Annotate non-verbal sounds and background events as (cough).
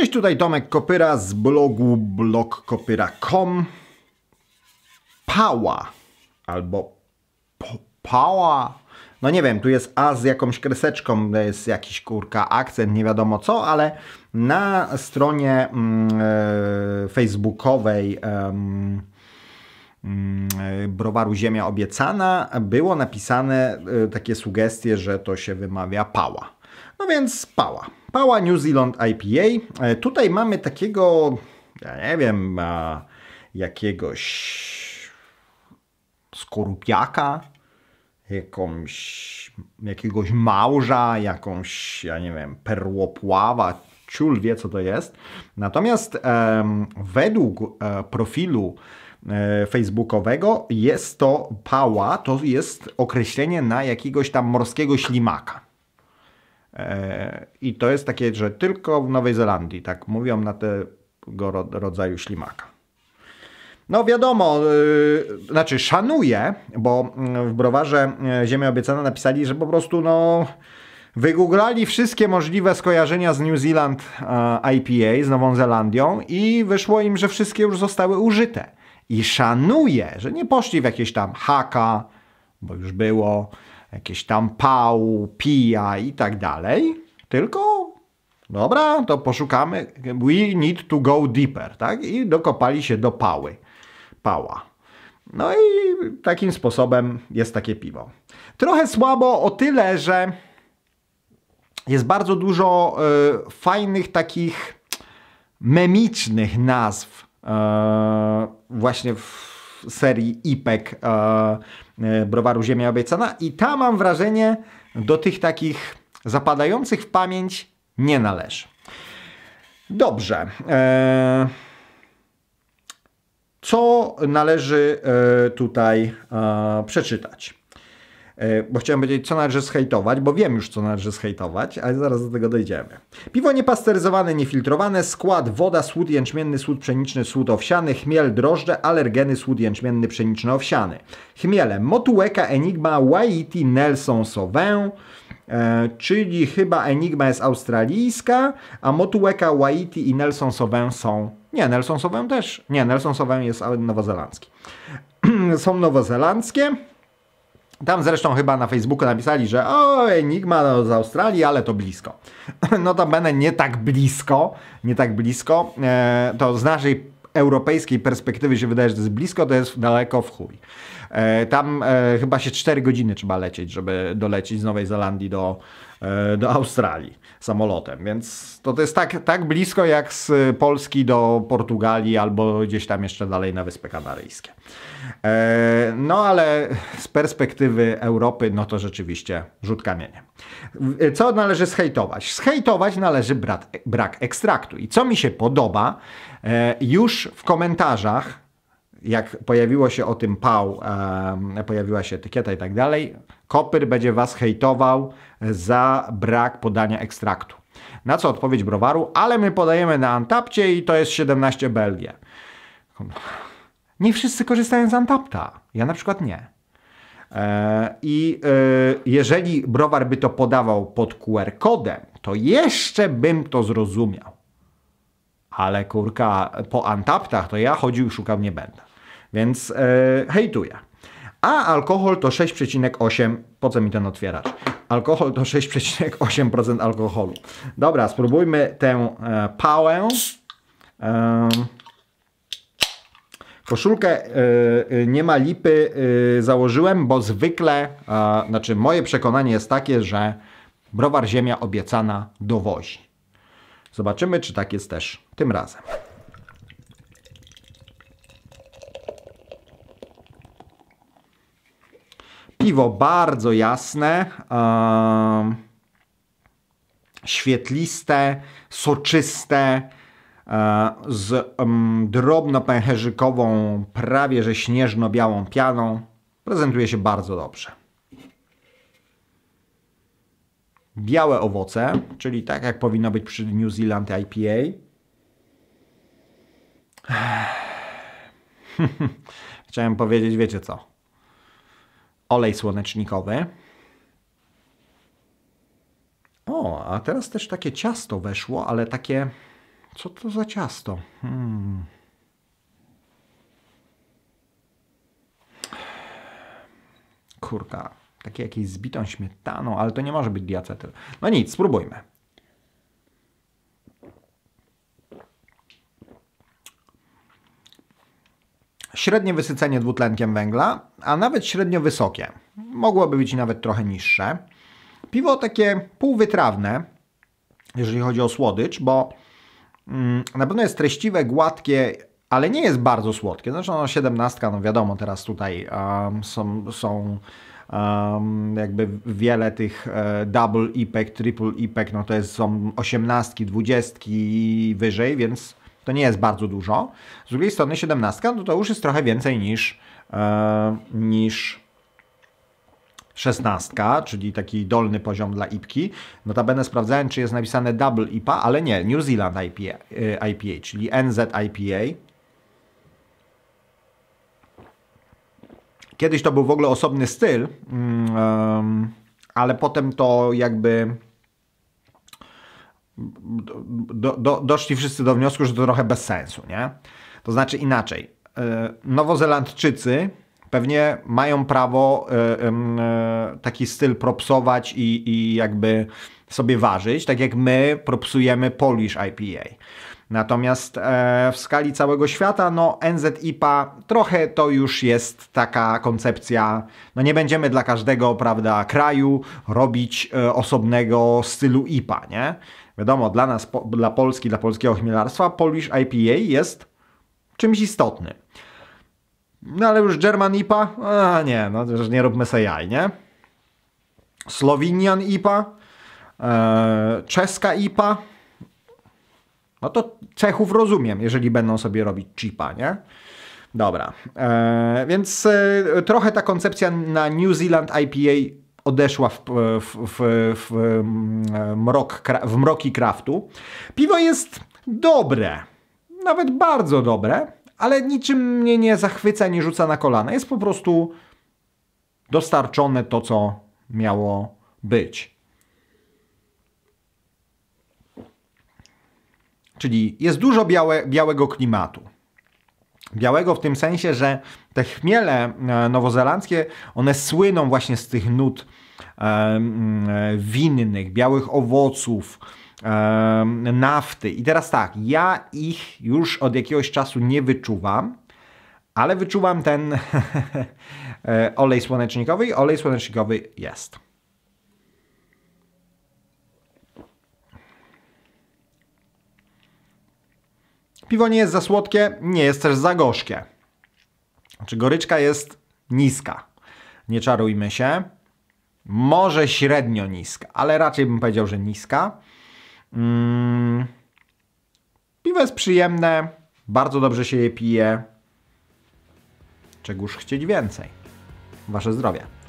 Cześć, tutaj Tomek Kopyra z blogu blogkopyra.com Pała albo Pała no nie wiem, tu jest A z jakąś kreseczką, jest jakiś kurka akcent, nie wiadomo co, ale na stronie yy, facebookowej yy, browaru Ziemia Obiecana było napisane e, takie sugestie, że to się wymawia pała. No więc pała. Pała New Zealand IPA. E, tutaj mamy takiego, ja nie wiem, jakiegoś skorupiaka, jakąś, jakiegoś małża, jakąś, ja nie wiem, perłopława, ciul wie co to jest. Natomiast um, według um, profilu e, facebookowego jest to pała, to jest określenie na jakiegoś tam morskiego ślimaka. E, I to jest takie, że tylko w Nowej Zelandii tak mówią na tego rodzaju ślimaka. No wiadomo, yy, znaczy szanuję, bo mm, w browarze e, Ziemia Obiecana napisali, że po prostu no wygooglali wszystkie możliwe skojarzenia z New Zealand e, IPA, z Nową Zelandią i wyszło im, że wszystkie już zostały użyte. I szanuję, że nie poszli w jakieś tam haka, bo już było, jakieś tam pał, pija i tak dalej, tylko dobra, to poszukamy, we need to go deeper, tak? I dokopali się do pały, pała. No i takim sposobem jest takie piwo. Trochę słabo o tyle, że jest bardzo dużo y, fajnych takich memicznych nazw y, właśnie w serii IPEK e, e, browaru Ziemia Obiecana i ta mam wrażenie do tych takich zapadających w pamięć nie należy. Dobrze. E, co należy tutaj przeczytać? E, bo chciałem powiedzieć, co należy zhejtować, bo wiem już, co należy zhejtować, ale zaraz do tego dojdziemy. Piwo niepasteryzowane, niefiltrowane, skład woda, słód jęczmienny, słód pszeniczny, słód owsiany, chmiel, drożdże, alergeny, słód jęczmienny, pszeniczno-owsiany. Chmiele Motueka, Enigma, Waiti, Nelson, Sauvin, e, czyli chyba Enigma jest australijska, a Motueka, Waiti i Nelson Sauvin są... Nie, Nelson Sauvin też. Nie, Nelson Sauvin jest nowozelandzki. (clears throat) są nowozelandzkie. Tam zresztą chyba na Facebooku napisali, że o, Enigma no, z Australii, ale to blisko. (laughs) Notabene nie tak blisko, nie tak blisko. E, to z naszej europejskiej perspektywy się wydaje, że to jest blisko, to jest daleko w chuj. E, tam e, chyba się 4 godziny trzeba lecieć, żeby dolecieć z Nowej Zelandii do, E, do Australii samolotem. Więc to, to jest tak, tak blisko jak z Polski do Portugalii albo gdzieś tam jeszcze dalej na Wyspy Kanaryjskie. E, no ale z perspektywy Europy, no to rzeczywiście rzut kamieniem. E, co należy zhejtować? Zhejtować należy brak, brak ekstraktu. I co mi się podoba, już w komentarzach, jak pojawiło się o tym pał, pojawiła się etykieta i tak dalej, Kopyr będzie Was hejtował za brak podania ekstraktu. Na co odpowiedź browaru, ale my podajemy na Antapcie i to jest 17 Belgię. Nie wszyscy korzystają z Antapta. Ja na przykład nie. E, I e, jeżeli browar by to podawał pod QR-kodem, to jeszcze bym to zrozumiał. Ale kurka, po Antaptach to ja chodził i szukał nie będę. Więc e, hejtuję a alkohol to 6,8%. Po co mi ten otwieracz? Alkohol to 6,8% alkoholu. Dobra, spróbujmy tę e, pałę. E, Koszulkę e, nie ma lipy e, założyłem, bo zwykle, e, znaczy moje przekonanie jest takie, że browar ziemia obiecana dowozi. Zobaczymy, czy tak jest też tym razem. Piwo bardzo jasne, świetliste, soczyste, e, z drobno pęcherzykową, prawie że śnieżno-białą pianą. Prezentuje się bardzo dobrze. Białe owoce, czyli tak jak powinno być przy New Zealand IPA. (laughs) Chciałem powiedzieć, wiecie co? olej słonecznikowy. O, a teraz też takie ciasto weszło, ale takie... Co to za ciasto? Hmm. Kurka, takie jakieś zbitą śmietaną, ale to nie może być diacetyl. No nic, spróbujmy. średnie wysycenie dwutlenkiem węgla, a nawet średnio wysokie. Mogłoby być nawet trochę niższe. Piwo takie półwytrawne, jeżeli chodzi o słodycz, bo mm, na pewno jest treściwe, gładkie, ale nie jest bardzo słodkie. Znaczy ono 17, no wiadomo, teraz tutaj um, są, są um, jakby wiele tych e, double IPEC, triple IPEC, no to jest, są 18, 20 i wyżej, więc to nie jest bardzo dużo. Z drugiej strony 17 no to już jest trochę więcej niż, e, niż 16, czyli taki dolny poziom dla IPki. Notabene sprawdzałem, czy jest napisane Double IPA, ale nie, New Zealand IPA, e, IPA czyli NZ IPA. Kiedyś to był w ogóle osobny styl, mm, ale potem to jakby do, do, doszli wszyscy do wniosku, że to trochę bez sensu, nie? To znaczy inaczej. E, Nowozelandczycy pewnie mają prawo e, e, taki styl propsować i, i jakby sobie ważyć, tak jak my propsujemy Polish IPA. Natomiast w skali całego świata, no NZ-IPA trochę to już jest taka koncepcja, no nie będziemy dla każdego, prawda, kraju robić osobnego stylu IPA, nie? Wiadomo, dla nas, po, dla Polski, dla polskiego chmielarstwa Polish IPA jest czymś istotnym. No ale już German IPA? A nie, no już nie róbmy se jaj, nie? Slovenian IPA? E, czeska IPA? No to Czechów rozumiem, jeżeli będą sobie robić chipa, nie? Dobra, e, więc e, trochę ta koncepcja na New Zealand IPA odeszła e, w, w, w, w, mm, mrok, w mroki kraftu. Piwo jest dobre, nawet bardzo dobre, ale niczym mnie nie zachwyca, nie rzuca na kolana. Jest po prostu dostarczone to, co miało być. Czyli jest dużo białe, białego klimatu białego w tym sensie, że te chmiele e, nowozelandzkie, one słyną właśnie z tych nut e, e, winnych, białych owoców, nafty. I teraz tak, ja ich już od jakiegoś czasu nie wyczuwam, ale wyczuwam ten (laughs) olej słonecznikowy i olej słonecznikowy jest. Piwo nie jest za słodkie, nie jest też za gorzkie. Znaczy goryczka jest niska. Nie czarujmy się. Może średnio niska, ale raczej bym powiedział, że niska. Mm. Piwo jest przyjemne, bardzo dobrze się je pije. Czegóż chcieć więcej? Wasze zdrowie.